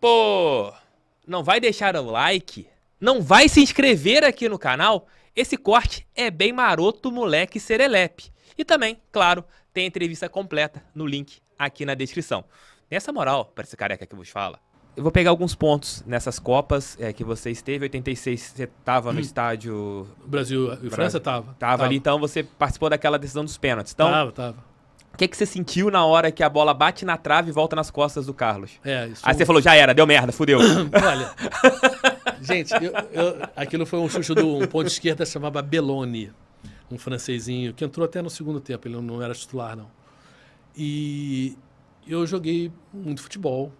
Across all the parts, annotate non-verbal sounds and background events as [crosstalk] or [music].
Pô, não vai deixar o like? Não vai se inscrever aqui no canal? Esse corte é bem maroto, moleque serelepe. E também, claro, tem a entrevista completa no link aqui na descrição. Nessa moral, para esse careca que vos fala, eu vou pegar alguns pontos nessas Copas é, que você esteve. 86, você tava no hum. estádio. Brasil e França? Tava. tava. Tava ali, então você participou daquela decisão dos pênaltis. Então, tava, tava que, que você sentiu na hora que a bola bate na trave e volta nas costas do Carlos? É, isso Aí você falou, já era, deu merda, fudeu. [coughs] Olha. gente, eu, eu, aquilo foi um chute de um ponto esquerda chamava Beloni, um francesinho, que entrou até no segundo tempo, ele não era titular, não. E eu joguei muito futebol.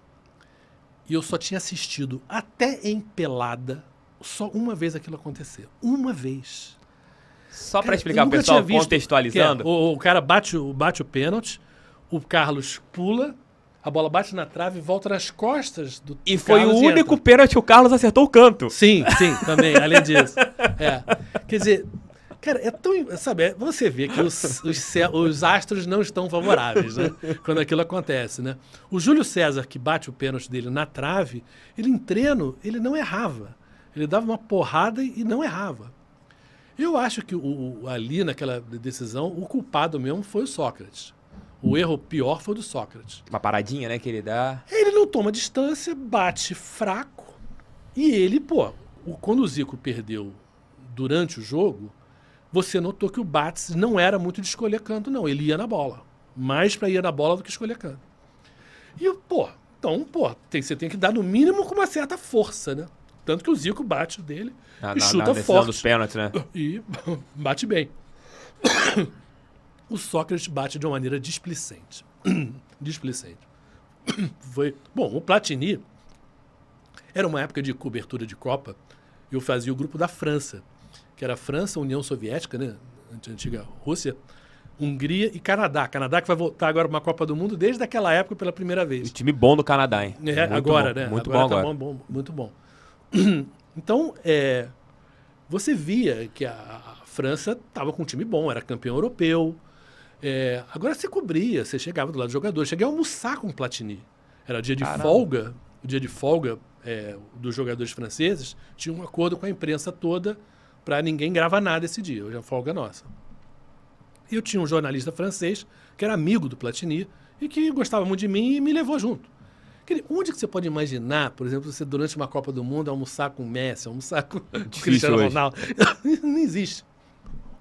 E eu só tinha assistido até em pelada só uma vez aquilo acontecer. Uma vez. Só para explicar o pessoal, contextualizando. É, o, o, cara bate, bate o pênalti, o Carlos pula, a bola bate na trave e volta nas costas do E foi Carlos o único pênalti que o Carlos acertou o canto. Sim, sim, [laughs] também, além disso. É. Quer dizer, Cara, é tão. Sabe, é, você vê que os, os, os, astros não estão favoráveis, né? Quando aquilo acontece, né? O Júlio César, que bate o pênalti dele na trave, ele em treino, ele não errava. Ele dava uma porrada e não errava. Eu acho que o, ali, naquela decisão, o culpado mesmo foi o Sócrates. O erro pior foi o do Sócrates. Uma paradinha, né, que ele dá. Ele não toma distância, bate fraco. E ele, pô, o, quando o Zico perdeu durante o jogo, você notou que o Bates não era muito de escolher canto, não. Ele ia na bola. Mais para ir na bola do que escolher canto. E, pô, então, pô, tem, você tem que dar no mínimo com uma certa força, né? Tanto que o Zico bate dele na, e na, chuta na forte. dos pênaltis, né? [laughs] E [laughs] bate bem. [coughs] O Sócrates bate de uma maneira displicente. [coughs] displicente. [coughs] Foi... Bom, o Platini era uma época de cobertura de Copa e eu fazia o grupo da França, que era França, União Soviética, né? Antiga Rússia. Hungria e Canadá. Canadá que vai voltar agora para uma Copa do Mundo desde aquela época pela primeira vez. E time bom do Canadá, hein? É, muito agora, bom. né? Muito agora bom tá agora. Bom, bom, muito bom. [clears throat] Então, é, você via que a, a França estava com um time bom, era campeão europeu. É, agora você cobria, você chegava do lado do jogador. Cheguei a almoçar com o Platini. Era dia de Caramba. folga, o dia de folga é, dos jogadores franceses. Tinha um acordo com a imprensa toda para ninguém gravar nada esse dia. Hoje é folga nossa. E eu tinha um jornalista francês que era amigo do Platini e que gostava muito de mim e me levou junto. Onde que você pode imaginar, por exemplo, você durante uma Copa do Mundo almoçar com o Messi, almoçar com o [laughs] Cristiano hoje. Ronaldo? [laughs] Não existe.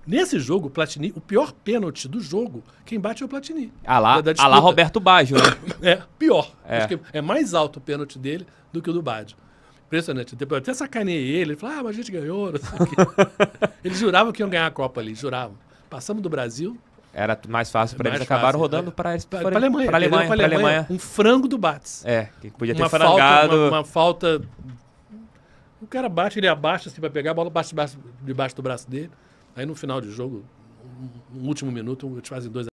Nesse jogo, o Platini, o pior pênalti do jogo, quem bate é o Platini. Ah lá, da, da ah lá Roberto Baggio, né? [laughs] É, pior. É. é mais alto o pênalti dele do que o do Baggio. Impressionante. Depois eu até sacaneei ele. Ele falou, ah, mas a gente ganhou, não sei o quê. Eles juravam que iam ganhar a Copa ali, juravam. Passamos do Brasil, era mais fácil para eles. Acabaram rodando para a Alemanha. Para Alemanha, Alemanha, Alemanha. Um frango do Bates. É, que podia ter uma frangado. uma, uma falta o cara bate, ele abaixa assim para pegar, a bola bate debaixo, debaixo do braço dele. Aí no final de jogo, no último minuto, eles fazem dois